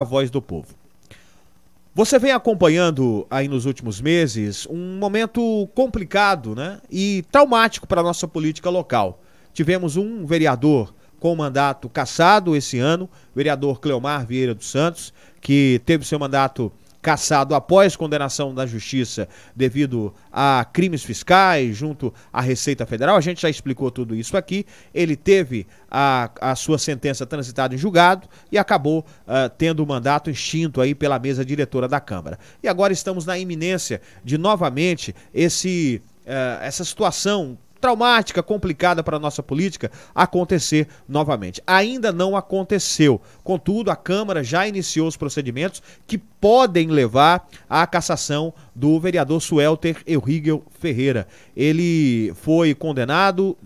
a voz do povo. Você vem acompanhando aí nos últimos meses um momento complicado né, e traumático para a nossa política local. Tivemos um vereador com mandato cassado esse ano, o vereador Cleomar Vieira dos Santos, que teve seu mandato cassado após condenação da justiça devido a crimes fiscais junto à Receita Federal. A gente já explicou tudo isso aqui. Ele teve a, a sua sentença transitada em julgado e acabou uh, tendo o mandato extinto aí pela mesa diretora da Câmara. E agora estamos na iminência de novamente esse, ah, essa situação traumática, complicada para a nossa política acontecer novamente. Ainda não aconteceu. Contudo, a Câmara já iniciou os procedimentos que podem levar à cassação do vereador Suelter Eurigel Ferreira. Ele foi condenado,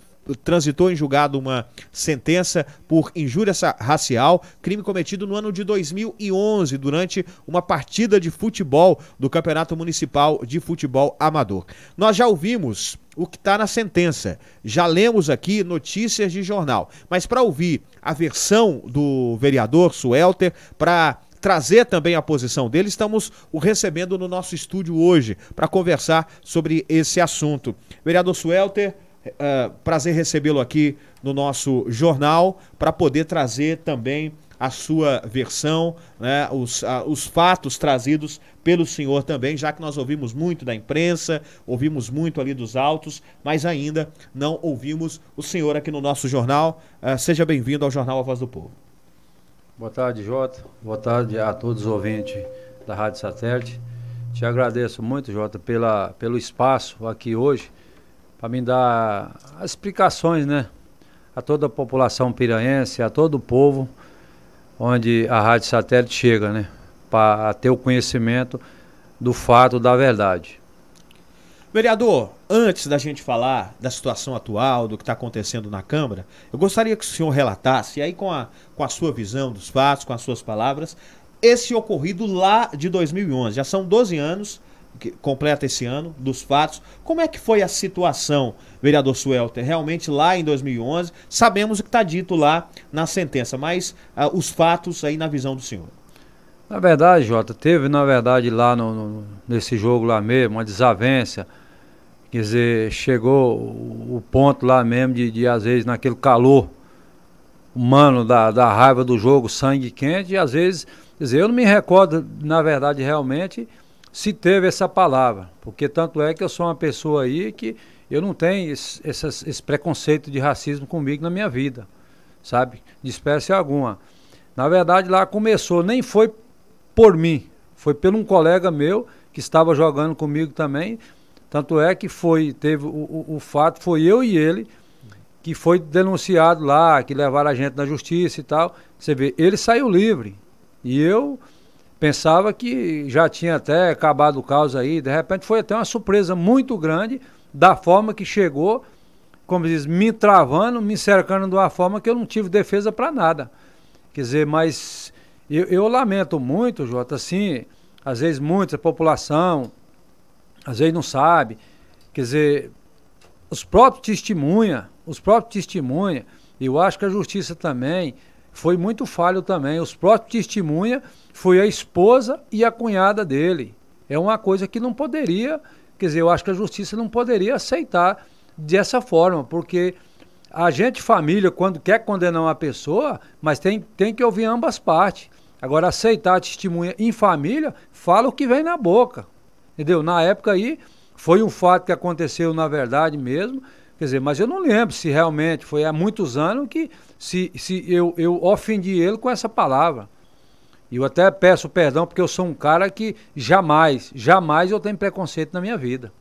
transitou em julgado uma sentença por injúria racial, crime cometido no ano de 2011 durante uma partida de futebol do Campeonato Municipal de Futebol Amador. Nós já ouvimos o que está na sentença, já lemos aqui notícias de jornal, mas para ouvir a versão do vereador Suelter, para trazer também a posição dele. Estamos o recebendo no nosso estúdio hoje para conversar sobre esse assunto. Vereador Suelter, Uh, prazer recebê-lo aqui no nosso jornal para poder trazer também a sua versão, né, os, os fatos trazidos pelo senhor também, já que nós ouvimos muito da imprensa, ouvimos muito ali dos autos, mas ainda não ouvimos o senhor aqui no nosso jornal. Uh, seja bem-vindo ao Jornal A Voz do Povo. Boa tarde, Jota. Boa tarde a todos os ouvintes da Rádio Satélite. Te agradeço muito, Jota, pela, pelo espaço aqui hoje para me dar as explicações, né? A toda a população piranhense, a todo o povo, onde a Rádio Satélite chega, né? Para ter o conhecimento do fato da verdade. Vereador, antes da gente falar da situação atual, do que está acontecendo na Câmara, eu gostaria que o senhor relatasse, aí com a, com a sua visão dos fatos, com as suas palavras, esse ocorrido lá de 2011. Já são 12 anos completa esse ano, dos fatos. Como é que foi a situação, vereador Suelter, realmente lá em 2011? Sabemos o que está dito lá na sentença, mas uh, os fatos aí na visão do senhor. Na verdade, Jota, teve, na verdade, lá no, no, nesse jogo lá mesmo, uma desavença. Quer dizer, chegou o ponto lá mesmo de, de às vezes, naquele calor humano da, da raiva do jogo, sangue quente, e às vezes, quer dizer, eu não me recordo, na verdade, realmente, se teve essa palavra, porque tanto é que eu sou uma pessoa aí que eu não tenho esse, esse, esse preconceito de racismo comigo na minha vida, sabe? De espécie alguma. Na verdade, lá começou, nem foi por mim, foi por um colega meu que estava jogando comigo também. Tanto é que foi, teve o, o, o fato, foi eu e ele que foi denunciado lá, que levaram a gente na justiça e tal. Você vê, ele saiu livre. E eu Pensava que já tinha até acabado o caos aí, de repente foi até uma surpresa muito grande da forma que chegou, como diz, me travando, me cercando de uma forma que eu não tive defesa para nada. Quer dizer, mas eu, eu lamento muito, Jota, assim, às vezes muita população, às vezes não sabe, quer dizer, os próprios testemunha, os próprios testemunha, eu acho que a justiça também foi muito falho também. Os próprios testemunha foi a esposa e a cunhada dele. É uma coisa que não poderia, quer dizer, eu acho que a justiça não poderia aceitar dessa forma, porque a gente, família, quando quer condenar uma pessoa, mas tem, tem que ouvir ambas partes. Agora, aceitar a testemunha em família, fala o que vem na boca. Entendeu? Na época aí, foi um fato que aconteceu na verdade mesmo. Quer dizer, mas eu não lembro se realmente foi há muitos anos que se, se eu, eu ofendi ele com essa palavra. E eu até peço perdão porque eu sou um cara que jamais, jamais eu tenho preconceito na minha vida.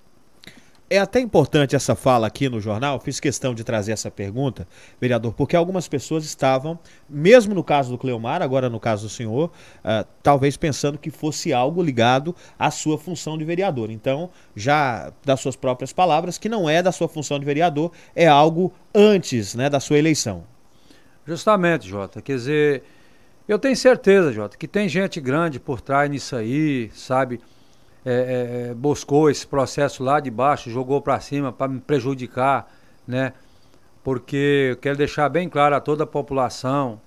É até importante essa fala aqui no jornal, fiz questão de trazer essa pergunta, vereador, porque algumas pessoas estavam, mesmo no caso do Cleomar, agora no caso do senhor, uh, talvez pensando que fosse algo ligado à sua função de vereador. Então, já das suas próprias palavras, que não é da sua função de vereador, é algo antes né, da sua eleição. Justamente, Jota. Quer dizer, eu tenho certeza, Jota, que tem gente grande por trás nisso aí, sabe? É, é, é buscou esse processo lá de baixo, jogou para cima para me prejudicar, né? Porque eu quero deixar bem claro a toda a população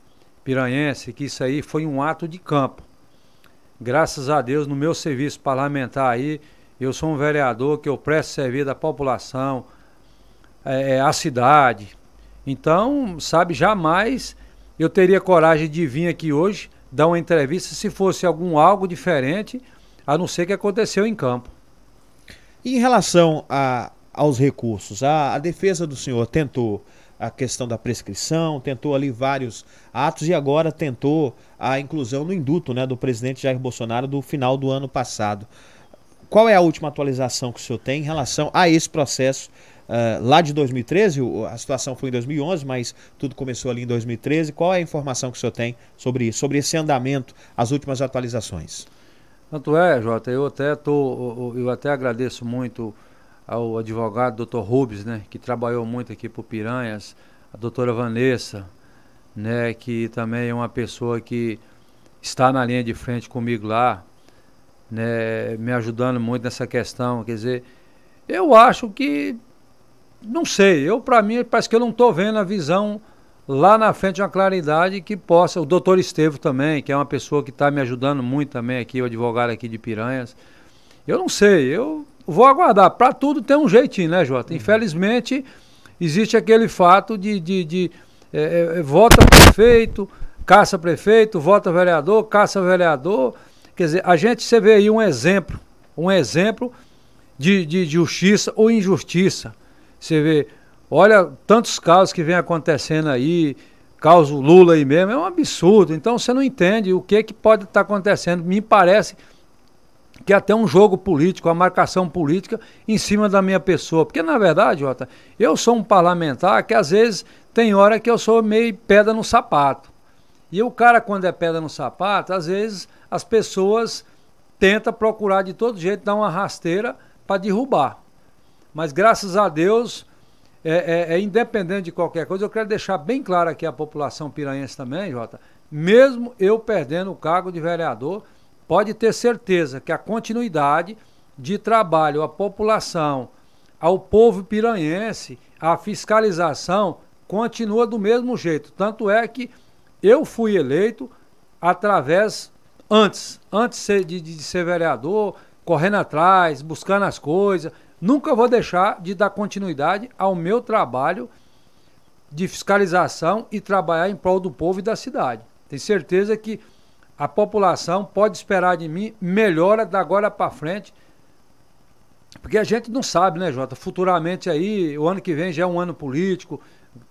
piranhense que isso aí foi um ato de campo. Graças a Deus, no meu serviço parlamentar aí, eu sou um vereador que eu presto serviço da população, é, a é, cidade, então, sabe, jamais eu teria coragem de vir aqui hoje dar uma entrevista se fosse algum algo diferente, a não ser que aconteceu em campo. E em relação a, aos recursos, a, a defesa do senhor tentou a questão da prescrição, tentou ali vários atos e agora tentou a inclusão no induto né, do presidente Jair Bolsonaro do final do ano passado. Qual é a última atualização que o senhor tem em relação a esse processo Uh, lá de 2013, a situação foi em 2011, mas tudo começou ali em 2013. Qual é a informação que o senhor tem sobre isso, sobre esse andamento, as últimas atualizações? Tanto é, Jota, eu até, tô, eu até agradeço muito ao advogado Dr. Rubens, né, que trabalhou muito aqui o Piranhas, a doutora Vanessa, né, que também é uma pessoa que está na linha de frente comigo lá, né, me ajudando muito nessa questão, quer dizer, eu acho que não sei, eu para mim parece que eu não estou vendo a visão lá na frente uma claridade que possa. O doutor Estevo também, que é uma pessoa que está me ajudando muito também aqui, o advogado aqui de Piranhas. Eu não sei, eu vou aguardar. Para tudo tem um jeitinho, né, Jota? Uhum. Infelizmente, existe aquele fato de, de, de é, é, é, vota prefeito, caça prefeito, vota vereador, caça vereador. Quer dizer, a gente, você vê aí um exemplo, um exemplo de, de justiça ou injustiça. Você vê, olha tantos casos que vem acontecendo aí, caso Lula aí mesmo, é um absurdo. Então você não entende o que, é que pode estar tá acontecendo. Me parece que até um jogo político, a marcação política em cima da minha pessoa. Porque, na verdade, Jota, eu sou um parlamentar que às vezes tem hora que eu sou meio pedra no sapato. E o cara, quando é pedra no sapato, às vezes as pessoas tentam procurar de todo jeito dar uma rasteira para derrubar. Mas graças a Deus, é, é, é, independente de qualquer coisa, eu quero deixar bem claro aqui a população piranhense também, Jota. Mesmo eu perdendo o cargo de vereador, pode ter certeza que a continuidade de trabalho à população, ao povo piranhense, a fiscalização continua do mesmo jeito. Tanto é que eu fui eleito através, antes, antes de, de, de ser vereador, correndo atrás, buscando as coisas, nunca vou deixar de dar continuidade ao meu trabalho de fiscalização e trabalhar em prol do povo e da cidade. Tenho certeza que a população pode esperar de mim melhora da agora para frente, porque a gente não sabe, né, Jota? Futuramente aí, o ano que vem já é um ano político,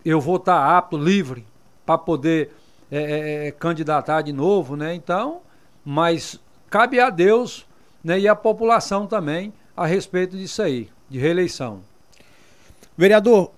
eu vou estar tá apto, livre, para poder é, é, é, candidatar de novo, né? Então, mas cabe a Deus né, e à população também a respeito disso aí, de reeleição. Vereador,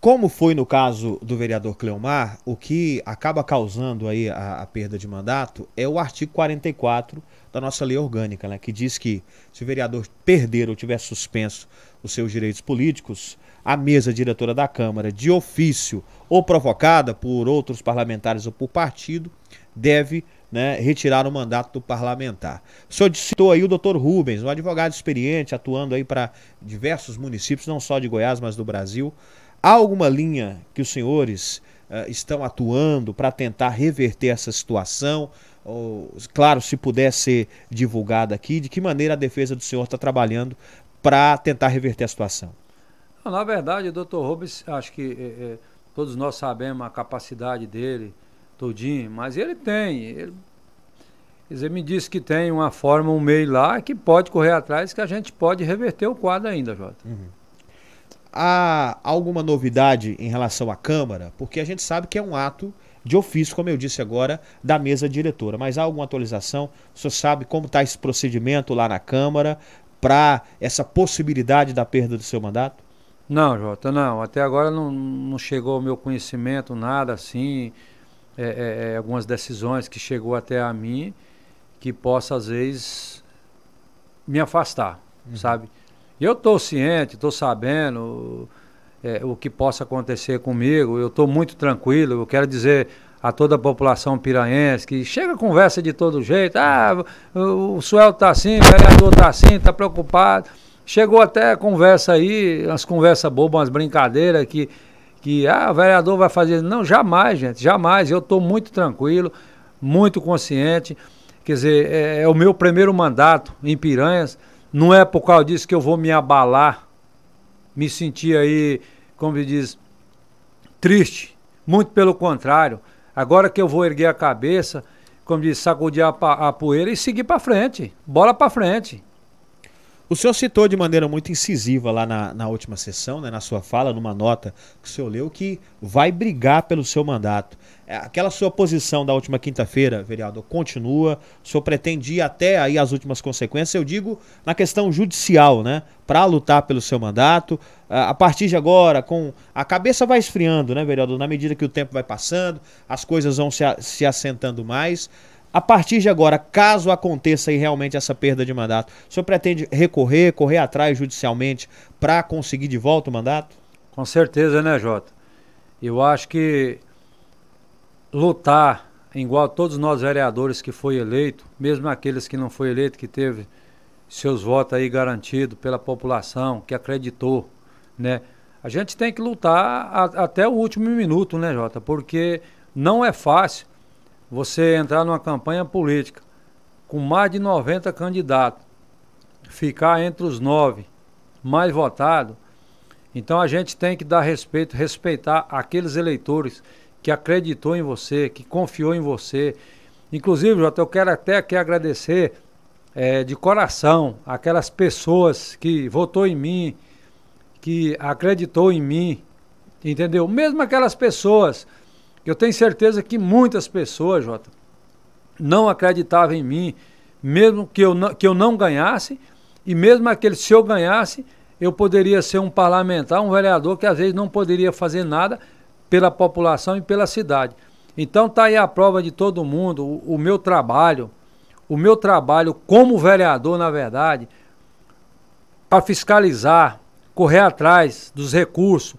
como foi no caso do vereador Cleomar, o que acaba causando aí a, a, perda de mandato é o artigo 44 da nossa lei orgânica, né, que diz que se o vereador perder ou tiver suspenso os seus direitos políticos, a mesa diretora da Câmara, de ofício ou provocada por outros parlamentares ou por partido, deve né, retirar o mandato do parlamentar. O senhor citou aí o doutor Rubens, um advogado experiente, atuando aí para diversos municípios, não só de Goiás, mas do Brasil. Há alguma linha que os senhores uh, estão atuando para tentar reverter essa situação? Ou, claro, se puder ser divulgada aqui, de que maneira a defesa do senhor está trabalhando para tentar reverter a situação? Na verdade, o doutor Rubens, acho que eh, eh, todos nós sabemos a capacidade dele, tudinho, mas ele tem. Ele, ele me disse que tem uma forma, um meio lá que pode correr atrás, que a gente pode reverter o quadro ainda, Jota. Uhum. Há alguma novidade em relação à Câmara? Porque a gente sabe que é um ato de ofício, como eu disse agora, da mesa diretora. Mas há alguma atualização? O senhor sabe como está esse procedimento lá na Câmara para essa possibilidade da perda do seu mandato? Não, Jota, não. Até agora não, não chegou ao meu conhecimento nada assim. É, é, é, algumas decisões que chegou até a mim que possa às vezes me afastar, uhum. sabe? Eu estou ciente, estou sabendo é, o que possa acontecer comigo, eu estou muito tranquilo, eu quero dizer a toda a população piranhense que chega conversa de todo jeito, ah, o, Suel está assim, o vereador está assim, está preocupado. Chegou até conversa aí, umas conversas bobas, umas brincadeiras que que ah, o vereador vai fazer. Não, jamais, gente, jamais. Eu estou muito tranquilo, muito consciente. Quer dizer, é, é, o meu primeiro mandato em Piranhas. Não é por causa disso que eu vou me abalar, me sentir aí, como diz, triste. Muito pelo contrário. Agora que eu vou erguer a cabeça, como diz, sacudir a, a poeira e seguir para frente. Bola para frente. O senhor citou de maneira muito incisiva lá na, na última sessão, né, na sua fala, numa nota que o senhor leu, que vai brigar pelo seu mandato. É, aquela sua posição da última quinta-feira, vereador, continua. O senhor pretende ir até aí as últimas consequências, eu digo na questão judicial, né? Para lutar pelo seu mandato. É, a partir de agora, com a cabeça vai esfriando, né, vereador? Na medida que o tempo vai passando, as coisas vão se, se assentando mais. A partir de agora, caso aconteça aí realmente essa perda de mandato, o senhor pretende recorrer, correr atrás judicialmente para conseguir de volta o mandato? Com certeza, né, Jota? Eu acho que lutar, igual todos nós vereadores que foi eleito, mesmo aqueles que não foi eleito, que teve seus votos aí garantidos pela população, que acreditou, né? A gente tem que lutar a, até o último minuto, né, Jota? Porque não é fácil você entrar numa campanha política com mais de 90 candidatos, ficar entre os nove mais votados, então a gente tem que dar respeito, respeitar aqueles eleitores que acreditou em você, que confiou em você. Inclusive, Jota, eu quero até aqui agradecer é, de coração aquelas pessoas que votou em mim, que acreditou em mim, entendeu? Mesmo aquelas pessoas eu tenho certeza que muitas pessoas, Jota, não acreditavam em mim, mesmo que eu não, que eu não ganhasse, e mesmo aquele se eu ganhasse, eu poderia ser um parlamentar, um vereador que às vezes não poderia fazer nada pela população e pela cidade. Então tá aí a prova de todo mundo, o, o meu trabalho, o meu trabalho como vereador, na verdade, para fiscalizar, correr atrás dos recursos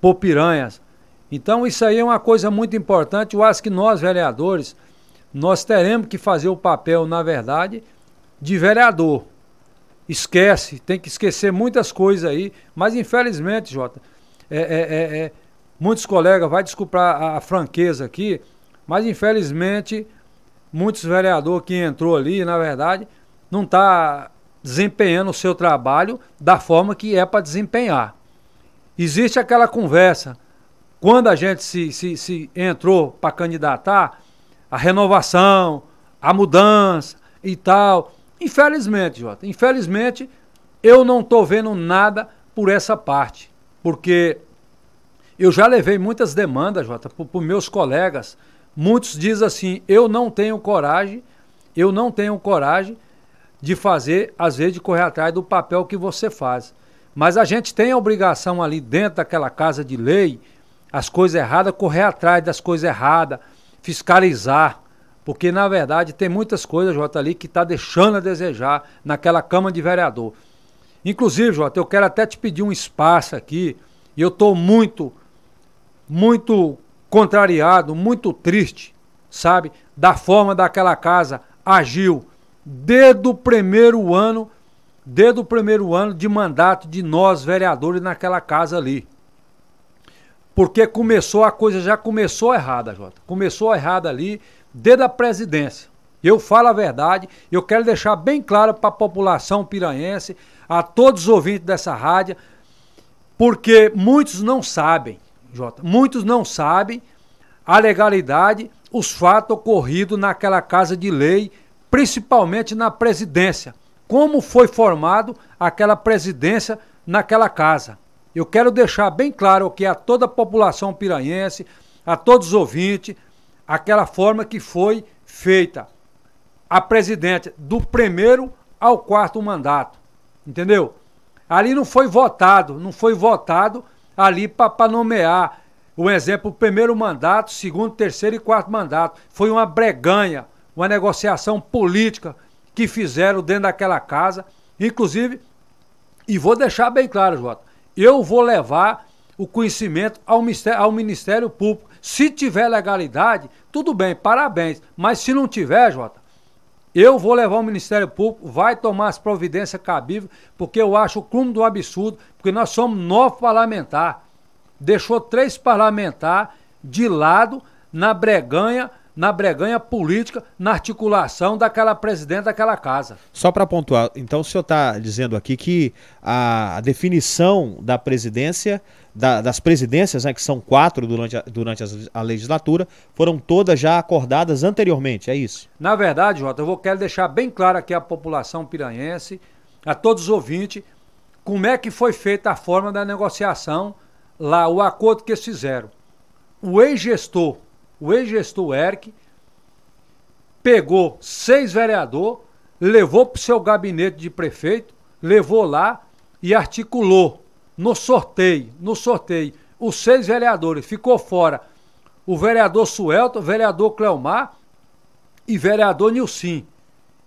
por piranhas, então isso aí é uma coisa muito importante. Eu acho que nós, vereadores, nós teremos que fazer o papel, na verdade, de vereador. Esquece, tem que esquecer muitas coisas aí, mas infelizmente, Jota, é, é, é, é muitos colegas, vai desculpar a, a franqueza aqui, mas infelizmente muitos vereadores que entrou ali, na verdade, não está desempenhando o seu trabalho da forma que é para desempenhar. Existe aquela conversa, quando a gente se, se, se entrou para candidatar, a renovação, a mudança e tal. Infelizmente, Jota, infelizmente, eu não estou vendo nada por essa parte, porque eu já levei muitas demandas, Jota, por, meus colegas. Muitos dizem assim: eu não tenho coragem, eu não tenho coragem de fazer, às vezes, de correr atrás do papel que você faz. Mas a gente tem a obrigação ali dentro daquela casa de lei, as coisas erradas, correr atrás das coisas erradas, fiscalizar. Porque, na verdade, tem muitas coisas, Jota, ali que está deixando a desejar naquela Câmara de Vereador. Inclusive, Jota, eu quero até te pedir um espaço aqui, e eu estou muito, muito contrariado, muito triste, sabe, da forma daquela casa agiu desde o primeiro ano, desde o primeiro ano de mandato de nós vereadores naquela casa ali. Porque começou, a coisa já começou errada, Jota. Começou errada ali, desde a presidência. Eu falo a verdade, eu quero deixar bem claro para a população piranhense, a todos os ouvintes dessa rádio, porque muitos não sabem, Jota, muitos não sabem a legalidade, os fatos ocorridos naquela casa de lei, principalmente na presidência. Como foi formado aquela presidência naquela casa. Eu quero deixar bem claro que a toda a população piranhense, a todos os ouvintes, aquela forma que foi feita a presidente do primeiro ao quarto mandato. Entendeu? Ali não foi votado, não foi votado ali para nomear o exemplo, primeiro mandato, segundo, terceiro e quarto mandato. Foi uma breganha, uma negociação política que fizeram dentro daquela casa. Inclusive, e vou deixar bem claro, Jota, eu vou levar o conhecimento ao Ministério, ao Ministério Público. Se tiver legalidade, tudo bem, parabéns. Mas se não tiver, Jota, eu vou levar o Ministério Público, vai tomar as providências cabíveis, porque eu acho o clube do absurdo, porque nós somos nove parlamentares. Deixou três parlamentares de lado na breganha na breganha política, na articulação daquela presidente daquela casa. Só para pontuar, então o senhor está dizendo aqui que a definição da presidência, da, das presidências, né, que são quatro durante, a, durante a legislatura, foram todas já acordadas anteriormente, é isso? Na verdade, Jota, eu vou, quero deixar bem claro aqui à população piranhense, a todos os ouvintes, como é que foi feita a forma da negociação lá, o acordo que eles fizeram. O ex-gestor o ex-gestor Eric pegou seis vereadores levou para o seu gabinete de prefeito, levou lá e articulou no sorteio, no sorteio, os seis vereadores. Ficou fora o vereador Suelto, o vereador Cleomar e vereador Nilcim.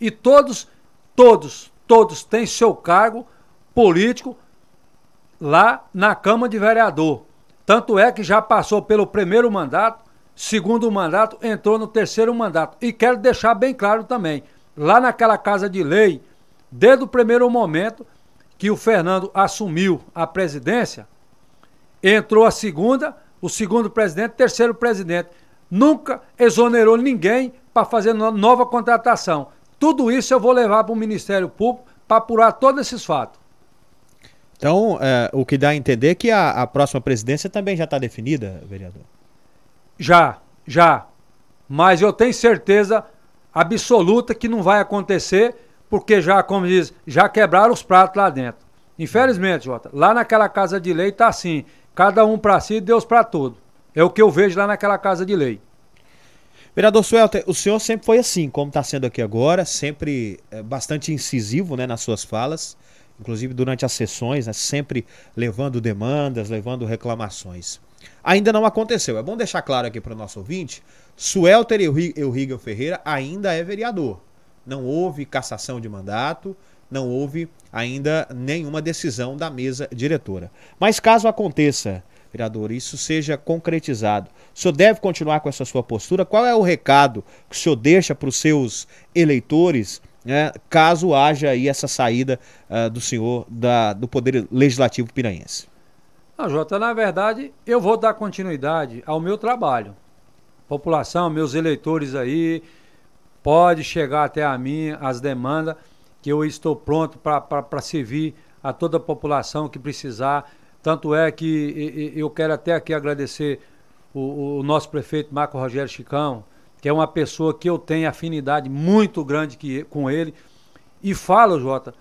E todos, todos, todos têm seu cargo político lá na Câmara de Vereador. Tanto é que já passou pelo primeiro mandato, segundo mandato, entrou no terceiro mandato. E quero deixar bem claro também, lá naquela casa de lei, desde o primeiro momento que o Fernando assumiu a presidência, entrou a segunda, o segundo presidente, terceiro presidente. Nunca exonerou ninguém para fazer nova contratação. Tudo isso eu vou levar para o Ministério Público para apurar todos esses fatos. Então, é, o que dá a entender é que a, a próxima presidência também já está definida, vereador? Já, já. Mas eu tenho certeza absoluta que não vai acontecer, porque já, como diz, já quebraram os pratos lá dentro. Infelizmente, Jota, lá naquela casa de lei tá assim, cada um para si, Deus para todo. É o que eu vejo lá naquela casa de lei. Vereador Suelter, o senhor sempre foi assim, como está sendo aqui agora, sempre eh, bastante incisivo né, nas suas falas, inclusive durante as sessões, né, sempre levando demandas, levando reclamações ainda não aconteceu. É bom deixar claro aqui para o nosso ouvinte: Suelter Eurigan Ferreira ainda é vereador. Não houve cassação de mandato, não houve ainda nenhuma decisão da mesa diretora. Mas caso aconteça, vereador, isso seja concretizado, o senhor deve continuar com essa sua postura? Qual é o recado que o senhor deixa para os seus eleitores? Né, caso haja aí essa saída uh, do senhor da, do Poder Legislativo Piranhense. Ah, Jota, na verdade, eu vou dar continuidade ao meu trabalho. População, meus eleitores aí, pode chegar até a mim as demandas, que eu estou pronto para servir a toda a população que precisar. Tanto é que eu quero até aqui agradecer o, o nosso prefeito Marco Rogério Chicão, que é uma pessoa que eu tenho afinidade muito grande que, com ele. E falo, Jota,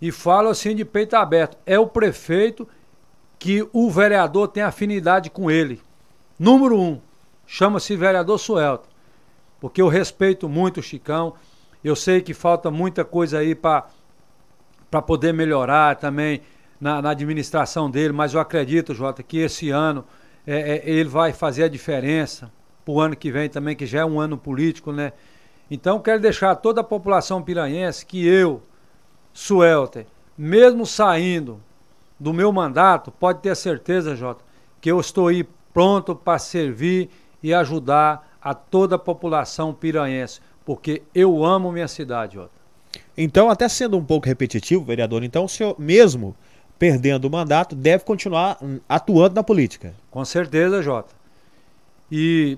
e falo assim de peito aberto, é o prefeito que o vereador tem afinidade com ele. Número um, chama-se vereador Suelto, porque eu respeito muito o Chicão, eu sei que falta muita coisa aí para poder melhorar também na, na, administração dele, mas eu acredito, Jota, que esse ano é, é, ele vai fazer a diferença para o ano que vem também, que já é um ano político, né? Então quero deixar toda a população piranhense que eu, Suelter, mesmo saindo do meu mandato, pode ter certeza, Jota, que eu estou aí pronto para servir e ajudar a toda a população piranhense, porque eu amo minha cidade, Jota. Então, até sendo um pouco repetitivo, vereador, então o senhor mesmo perdendo o mandato deve continuar atuando na política. Com certeza, Jota. E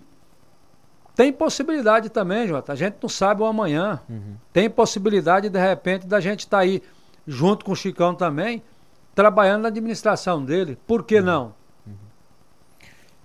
tem possibilidade também, Jota. A gente não sabe o amanhã. Uhum. Tem possibilidade, de repente, da gente estar tá aí junto com o Chicão também, trabalhando na administração dele. Por que uhum. não? Uhum.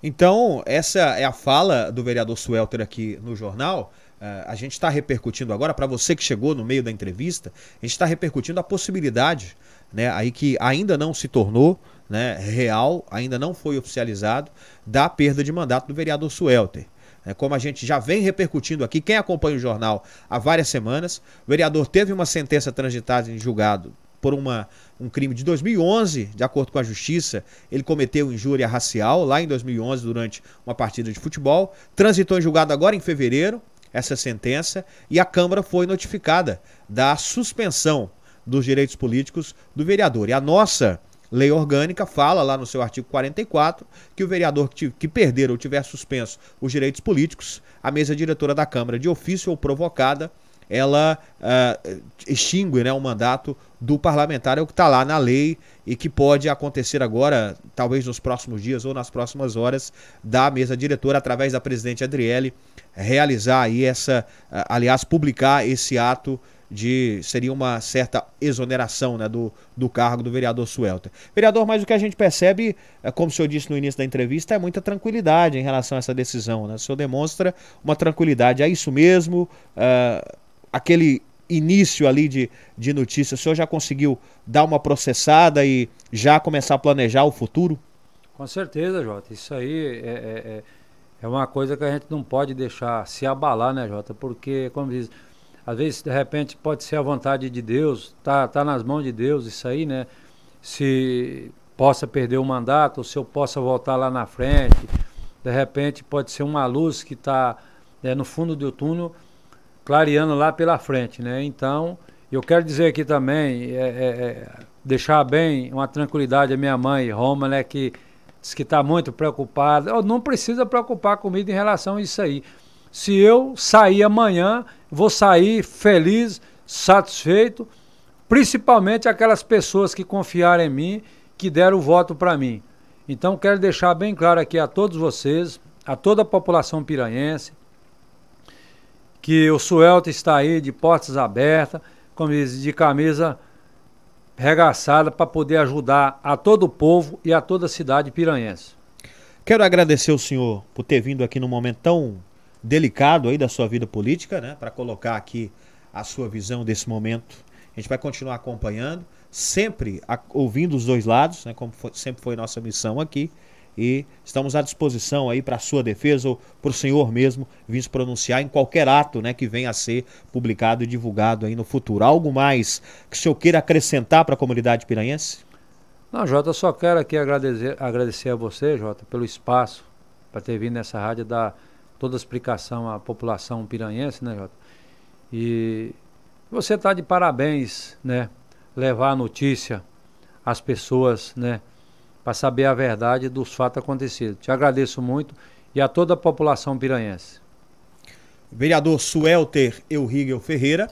Então, essa é a fala do vereador Suelter aqui no jornal. Uh, a gente está repercutindo agora, para você que chegou no meio da entrevista, a gente está repercutindo a possibilidade, né, aí que ainda não se tornou né, real, ainda não foi oficializado, da perda de mandato do vereador Suelter. É, como a gente já vem repercutindo aqui, quem acompanha o jornal há várias semanas, o vereador teve uma sentença transitada em julgado por uma, um crime de 2011, de acordo com a justiça, ele cometeu injúria racial lá em 2011 durante uma partida de futebol, transitou em julgado agora em fevereiro essa sentença e a Câmara foi notificada da suspensão dos direitos políticos do vereador. E a nossa lei orgânica fala lá no seu artigo 44 que o vereador que, perder ou tiver suspenso os direitos políticos, a mesa diretora da Câmara, de ofício ou provocada, ela uh, extingue né, o mandato do parlamentar é o que está lá na lei e que pode acontecer agora, talvez nos próximos dias ou nas próximas horas, da mesa diretora, através da presidente Adriele, realizar aí essa, ah, aliás, publicar esse ato de seria uma certa exoneração né, do, do cargo do vereador Suelta. Vereador, mas o que a gente percebe, eh, como o senhor disse no início da entrevista, é muita tranquilidade em relação a essa decisão. Né? O senhor demonstra uma tranquilidade. É isso mesmo? Uh, aquele início ali de, de notícias, o senhor já conseguiu dar uma processada e já começar a planejar o futuro? Com certeza, Jota. Isso aí é, é, é, é uma coisa que a gente não pode deixar se abalar, né, Jota? Porque, como diz, às vezes, de repente, pode ser a vontade de Deus, tá, tá nas mãos de Deus isso aí, né? Se possa perder o mandato, ou se eu possa voltar lá na frente, de repente pode ser uma luz que está né, no fundo do túnel clareando lá pela frente, né? Então, eu quero dizer aqui também, é, é, é, deixar bem uma tranquilidade à minha mãe, Roma, né? Que diz que está muito preocupada. Eu não precisa preocupar comigo em relação a isso aí. Se eu sair amanhã, vou sair feliz, satisfeito, principalmente aquelas pessoas que confiaram em mim, que deram o voto para mim. Então, quero deixar bem claro aqui a todos vocês, a toda a população piranhense, que o Suelta está aí de portas abertas, de camisa regaçada para poder ajudar a todo o povo e a toda a cidade piranhense. Quero agradecer o senhor por ter vindo aqui num momento tão delicado aí da sua vida política, né, para colocar aqui a sua visão desse momento. A gente vai continuar acompanhando, sempre ouvindo os dois lados, né, como foi, sempre foi nossa missão aqui e estamos à disposição aí para a sua defesa ou para o senhor mesmo vir se pronunciar em qualquer ato né, que venha a ser publicado e divulgado aí no futuro. Algo mais que o senhor queira acrescentar para a comunidade piranhense? Não, Jota, só quero aqui agradecer, agradecer a você, Jota, pelo espaço, para ter vindo nessa rádio dar toda a explicação à população piranhense, né, Jota? E você está de parabéns, né? Levar a notícia às pessoas, né? para saber a verdade dos fatos acontecidos. Te agradeço muito e a toda a população piranhense. Vereador Suelter Eurigel Ferreira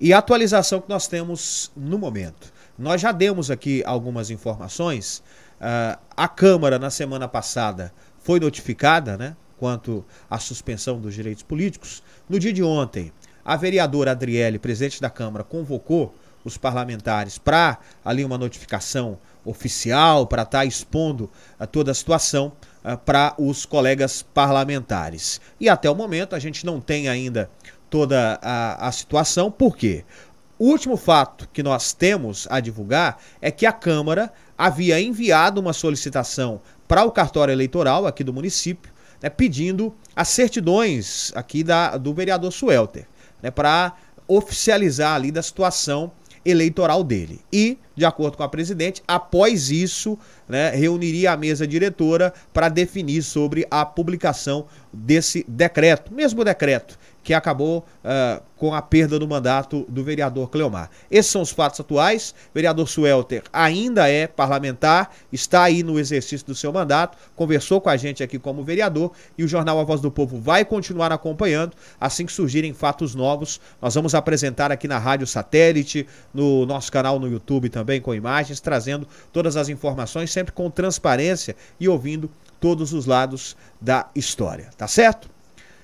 e a atualização que nós temos no momento. Nós já demos aqui algumas informações. Uh, a Câmara, na semana passada, foi notificada né, quanto à suspensão dos direitos políticos. No dia de ontem, a vereadora Adriele, presidente da Câmara, convocou os parlamentares para ali uma notificação oficial para estar tá expondo ah, toda a situação ah, para os colegas parlamentares. E até o momento a gente não tem ainda toda a, a situação, por quê? O último fato que nós temos a divulgar é que a Câmara havia enviado uma solicitação para o cartório eleitoral aqui do município, né, pedindo as certidões aqui da, do vereador Suelter, né, para oficializar ali da situação eleitoral dele. E, de acordo com a presidente, após isso, né, reuniria a mesa diretora para definir sobre a publicação desse decreto, mesmo decreto que acabou uh, com a perda do mandato do vereador Cleomar. Esses são os fatos atuais. O vereador Suelter ainda é parlamentar, está aí no exercício do seu mandato, conversou com a gente aqui como vereador e o jornal A Voz do Povo vai continuar acompanhando. Assim que surgirem fatos novos, nós vamos apresentar aqui na Rádio Satélite, no nosso canal no YouTube também com imagens, trazendo todas as informações sempre com transparência e ouvindo todos os lados da história, tá certo?